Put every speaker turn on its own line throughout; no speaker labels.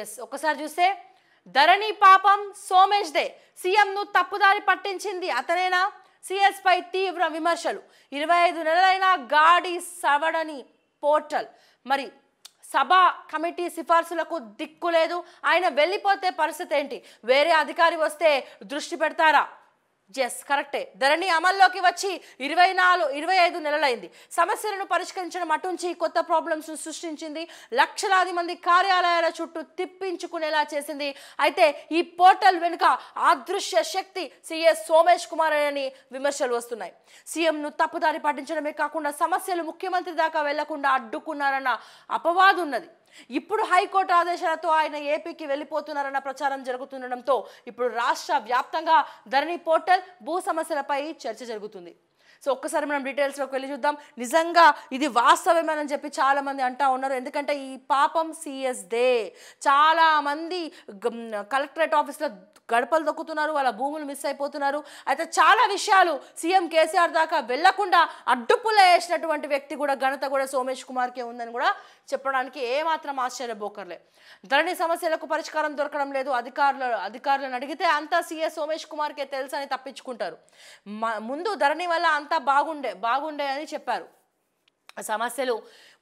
Yes hmm. ఒకసారి చూస్తే ధరణి పాపం సోమేష్ సీఎం సీఎంను తప్పుదారి పట్టించింది అతనేనా పై తీవ్ర విమర్శలు ఇరవై ఐదు నెలలైన గాడి సవడని పోర్టల్ మరి సభ కమిటీ సిఫార్సులకు దిక్కు లేదు ఆయన వెళ్ళిపోతే పరిస్థితి ఏంటి వేరే అధికారి వస్తే దృష్టి పెడతారా ఎస్ కరెక్టే ధరణి అమల్లోకి వచ్చి ఇరవై నాలుగు ఇరవై ఐదు నెలలైంది సమస్యలను పరిష్కరించడం అటుంచి కొత్త ప్రాబ్లమ్స్ను సృష్టించింది లక్షలాది మంది కార్యాలయాల చుట్టూ తిప్పించుకునేలా చేసింది అయితే ఈ పోర్టల్ వెనుక అదృశ్య శక్తి సీఎస్ సోమేష్ కుమార్ అని విమర్శలు వస్తున్నాయి సీఎంను తప్పుదారి పాటించడమే కాకుండా సమస్యలు ముఖ్యమంత్రి దాకా వెళ్లకుండా అడ్డుకున్నారన్న అపవాదు ఉన్నది ఇప్పుడు హైకోర్టు ఆదేశాలతో ఆయన ఏపీకి వెళ్ళిపోతున్నారన్న ప్రచారం జరుగుతుండడంతో ఇప్పుడు రాష్ట్ర వ్యాప్తంగా ధరణి పోర్టల్ భూ సమస్యలపై చర్చ జరుగుతుంది సో ఒక్కసారి మనం డీటెయిల్స్లోకి వెళ్ళి చూద్దాం నిజంగా ఇది వాస్తవమేనని చెప్పి చాలామంది అంటా ఉన్నారు ఎందుకంటే ఈ పాపం సిఎస్ దే చాలామంది కలెక్టరేట్ ఆఫీస్లో గడపలు దొక్కుతున్నారు వాళ్ళ భూములు మిస్ అయిపోతున్నారు అయితే చాలా విషయాలు సీఎం కేసీఆర్ దాకా వెళ్లకుండా అడ్డుపుల్ల వేసినటువంటి వ్యక్తి కూడా ఘనత కూడా సోమేష్ కుమార్కే ఉందని కూడా చెప్పడానికి ఏమాత్రం ఆశ్చర్యపోకర్లే ధరణి సమస్యలకు పరిష్కారం దొరకడం లేదు అధికారులు అధికారులను అడిగితే అంతా సీఎస్ సోమేష్ కుమార్కే తెలుసని తప్పించుకుంటారు ముందు ధరణి వల్ల అంత బాగుండే బాగుండే అని చెప్పారు సమస్యలు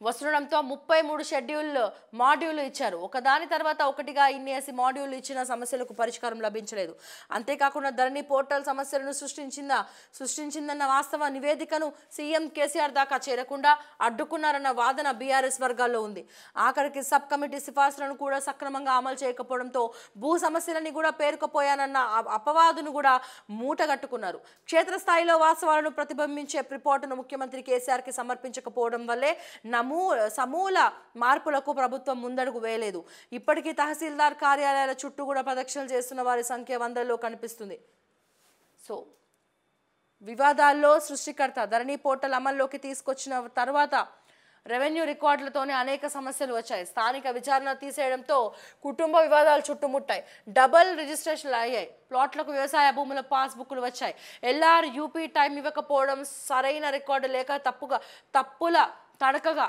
వస్తుండడంతో ముప్పై మూడు షెడ్యూల్ మాడ్యూల్ ఇచ్చారు ఒకదాని తర్వాత ఒకటిగా ఇన్నేసి మాడ్యూల్ ఇచ్చిన సమస్యలకు పరిష్కారం లభించలేదు అంతేకాకుండా ధరణి పోర్టల్ సమస్యలను సృష్టించిందా సృష్టించిందన్న వాస్తవ నివేదికను సీఎం కేసీఆర్ దాకా చేరకుండా అడ్డుకున్నారన్న వాదన బీఆర్ఎస్ వర్గాల్లో ఉంది ఆఖరికి సబ్ కమిటీ సిఫార్సులను కూడా సక్రమంగా అమలు చేయకపోవడంతో భూ సమస్యలని కూడా పేరుకుపోయానన్న అపవాదును కూడా మూటగట్టుకున్నారు క్షేత్రస్థాయిలో వాస్తవాలను ప్రతిబింబించే రిపోర్టును ముఖ్యమంత్రి కేసీఆర్కి సమర్పించకపోవడం వల్లే నమ్ము సమూ సమూల మార్పులకు ప్రభుత్వం ముందడుగు వేయలేదు ఇప్పటికీ తహసీల్దార్ కార్యాలయాల చుట్టూ కూడా ప్రదక్షిణలు చేస్తున్న వారి సంఖ్య వందల్లో కనిపిస్తుంది సో వివాదాల్లో సృష్టికర్త ధరణి పోర్టల్ అమల్లోకి తీసుకొచ్చిన తర్వాత రెవెన్యూ రికార్డులతోనే అనేక సమస్యలు వచ్చాయి స్థానిక విచారణ తీసేయడంతో కుటుంబ వివాదాలు చుట్టుముట్టాయి డబల్ రిజిస్ట్రేషన్లు అయ్యాయి ప్లాట్లకు వ్యవసాయ భూముల పాస్బుక్లు వచ్చాయి ఎల్ఆర్ యూపీ టైం ఇవ్వకపోవడం సరైన రికార్డు లేక తప్పుగా తప్పుల തടക്കുക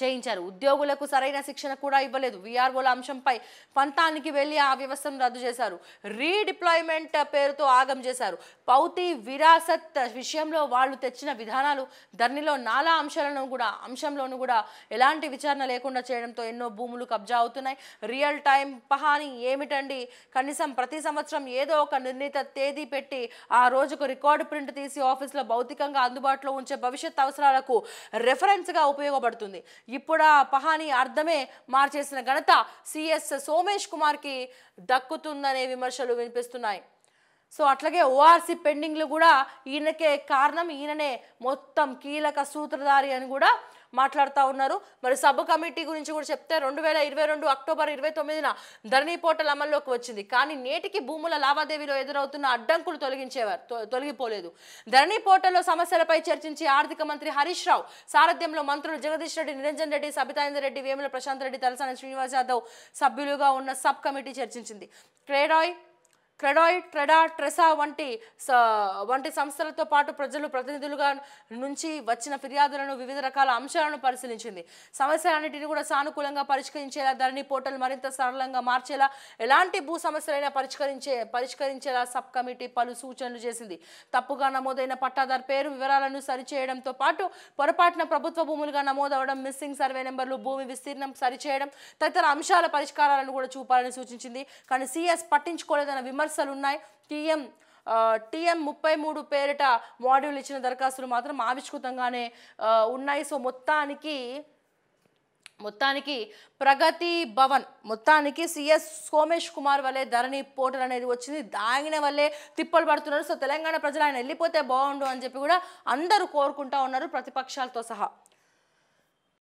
చేయించారు ఉద్యోగులకు సరైన శిక్షణ కూడా ఇవ్వలేదు విఆర్ఓల అంశంపై పంతానికి వెళ్ళి ఆ వ్యవస్థను రద్దు చేశారు రీడిప్లాయ్మెంట్ పేరుతో ఆగం చేశారు పౌతి విరాసత్ విషయంలో వాళ్ళు తెచ్చిన విధానాలు ధరణిలో నాలా అంశాలను కూడా అంశంలోనూ కూడా ఎలాంటి విచారణ లేకుండా చేయడంతో ఎన్నో భూములు కబ్జా అవుతున్నాయి రియల్ టైం పహాని ఏమిటండి కనీసం ప్రతి సంవత్సరం ఏదో ఒక నిర్ణీత తేదీ పెట్టి ఆ రోజుకు రికార్డు ప్రింట్ తీసి ఆఫీస్లో భౌతికంగా అందుబాటులో ఉంచే భవిష్యత్ అవసరాలకు రెఫరెన్స్గా ఉపయోగపడుతుంది ఇప్పుడు ఆ పహాని అర్థమే మార్చేసిన ఘనత సిఎస్ సోమేష్ కుమార్కి దక్కుతుందనే విమర్శలు వినిపిస్తున్నాయి సో అట్లాగే ఓఆర్సీ పెండింగ్లు కూడా ఈయనకే కారణం ఈయననే మొత్తం కీలక సూత్రధారి అని కూడా మాట్లాడుతూ ఉన్నారు మరి సబ్ కమిటీ గురించి కూడా చెప్తే రెండు వేల ఇరవై రెండు అక్టోబర్ ఇరవై తొమ్మిదిన ధరణి పోర్టల్ అమల్లోకి వచ్చింది కానీ నేటికి భూముల లావాదేవీలో ఎదురవుతున్న అడ్డంకులు తొలగించేవారు తొలగిపోలేదు ధరణి పోర్టల్లో సమస్యలపై చర్చించి ఆర్థిక మంత్రి హరీష్ రావు సారథ్యంలో మంత్రులు జగదీష్ రెడ్డి నిరంజన్ రెడ్డి సబితాయిందర్ రెడ్డి వేముల ప్రశాంత్ రెడ్డి తలసాని శ్రీనివాస్ యాదవ్ సభ్యులుగా ఉన్న సబ్ కమిటీ చర్చించింది క్రేడాయ్ క్రెడాయిడ్ క్రెడా ట్రెసా వంటి వంటి సంస్థలతో పాటు ప్రజలు ప్రతినిధులుగా నుంచి వచ్చిన ఫిర్యాదులను వివిధ రకాల అంశాలను పరిశీలించింది సమస్యలన్నింటినీ కూడా సానుకూలంగా పరిష్కరించేలా ధరణి పోర్టల్ మరింత సరళంగా మార్చేలా ఎలాంటి భూ సమస్యలైనా పరిష్కరించే పరిష్కరించేలా సబ్ కమిటీ పలు సూచనలు చేసింది తప్పుగా నమోదైన పట్టాదారు పేరు వివరాలను సరిచేయడంతో పాటు పొరపాటున ప్రభుత్వ భూములుగా నమోదవడం మిస్సింగ్ సర్వే నెంబర్లు భూమి విస్తీర్ణం సరిచేయడం తదితర అంశాల పరిష్కారాలను కూడా చూపాలని సూచించింది కానీ సీఎస్ పట్టించుకోలేదన్న విమర్శ దరఖాస్తులు ఉన్నాయి టీఎం టీఎం ముప్పై మూడు పేరిట మాడ్యూల్ ఇచ్చిన దరఖాస్తులు మాత్రం ఆవిష్కృతంగానే ఉన్నాయి సో మొత్తానికి మొత్తానికి ప్రగతి భవన్ మొత్తానికి సిఎస్ సోమేష్ కుమార్ వల్లే ధరణి పోర్టల్ అనేది వచ్చింది దాగిన వల్లే తిప్పలు పడుతున్నారు సో తెలంగాణ ప్రజలు ఆయన వెళ్ళిపోతే బాగుండు అని చెప్పి కూడా అందరూ కోరుకుంటా ఉన్నారు ప్రతిపక్షాలతో సహా